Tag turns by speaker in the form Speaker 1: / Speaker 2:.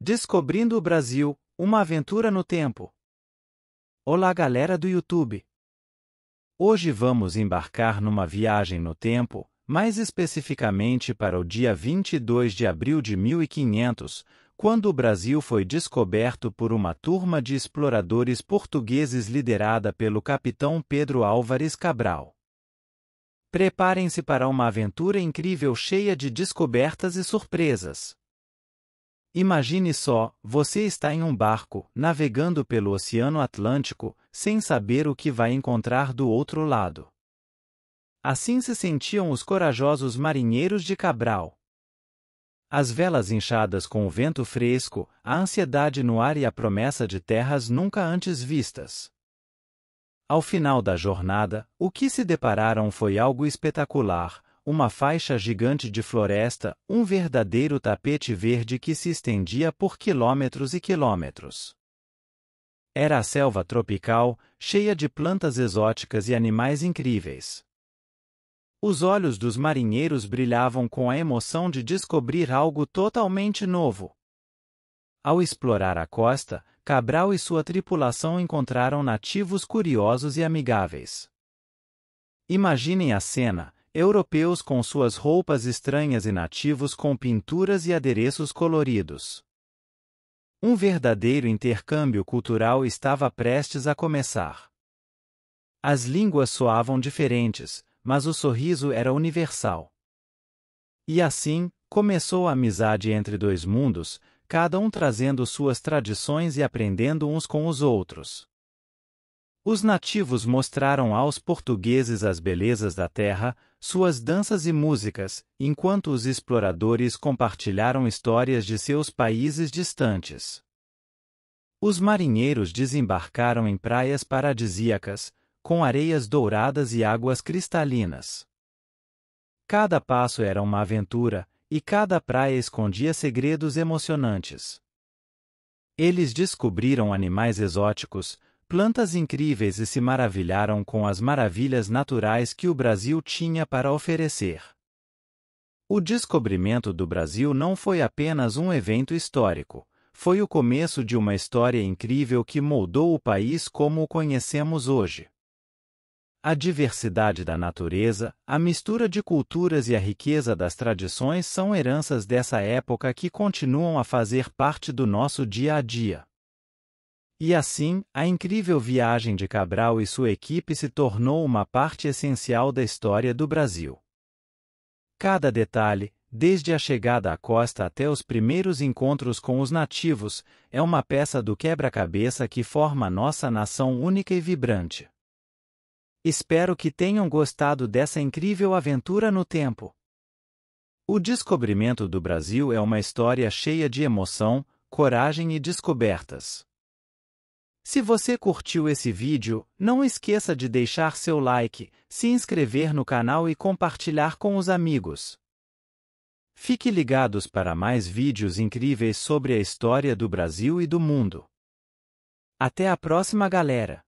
Speaker 1: Descobrindo o Brasil, uma aventura no tempo. Olá galera do YouTube. Hoje vamos embarcar numa viagem no tempo, mais especificamente para o dia 22 de abril de 1500, quando o Brasil foi descoberto por uma turma de exploradores portugueses liderada pelo capitão Pedro Álvares Cabral. Preparem-se para uma aventura incrível cheia de descobertas e surpresas. Imagine só, você está em um barco, navegando pelo Oceano Atlântico, sem saber o que vai encontrar do outro lado. Assim se sentiam os corajosos marinheiros de Cabral. As velas inchadas com o vento fresco, a ansiedade no ar e a promessa de terras nunca antes vistas. Ao final da jornada, o que se depararam foi algo espetacular, uma faixa gigante de floresta, um verdadeiro tapete verde que se estendia por quilômetros e quilômetros. Era a selva tropical, cheia de plantas exóticas e animais incríveis. Os olhos dos marinheiros brilhavam com a emoção de descobrir algo totalmente novo. Ao explorar a costa, Cabral e sua tripulação encontraram nativos curiosos e amigáveis. Imaginem a cena, Europeus com suas roupas estranhas e nativos com pinturas e adereços coloridos. Um verdadeiro intercâmbio cultural estava prestes a começar. As línguas soavam diferentes, mas o sorriso era universal. E assim, começou a amizade entre dois mundos, cada um trazendo suas tradições e aprendendo uns com os outros. Os nativos mostraram aos portugueses as belezas da terra, suas danças e músicas, enquanto os exploradores compartilharam histórias de seus países distantes. Os marinheiros desembarcaram em praias paradisíacas, com areias douradas e águas cristalinas. Cada passo era uma aventura, e cada praia escondia segredos emocionantes. Eles descobriram animais exóticos, Plantas incríveis e se maravilharam com as maravilhas naturais que o Brasil tinha para oferecer. O descobrimento do Brasil não foi apenas um evento histórico, foi o começo de uma história incrível que moldou o país como o conhecemos hoje. A diversidade da natureza, a mistura de culturas e a riqueza das tradições são heranças dessa época que continuam a fazer parte do nosso dia a dia. E assim, a incrível viagem de Cabral e sua equipe se tornou uma parte essencial da história do Brasil. Cada detalhe, desde a chegada à costa até os primeiros encontros com os nativos, é uma peça do quebra-cabeça que forma nossa nação única e vibrante. Espero que tenham gostado dessa incrível aventura no tempo. O descobrimento do Brasil é uma história cheia de emoção, coragem e descobertas. Se você curtiu esse vídeo, não esqueça de deixar seu like, se inscrever no canal e compartilhar com os amigos. Fique ligados para mais vídeos incríveis sobre a história do Brasil e do mundo. Até a próxima galera!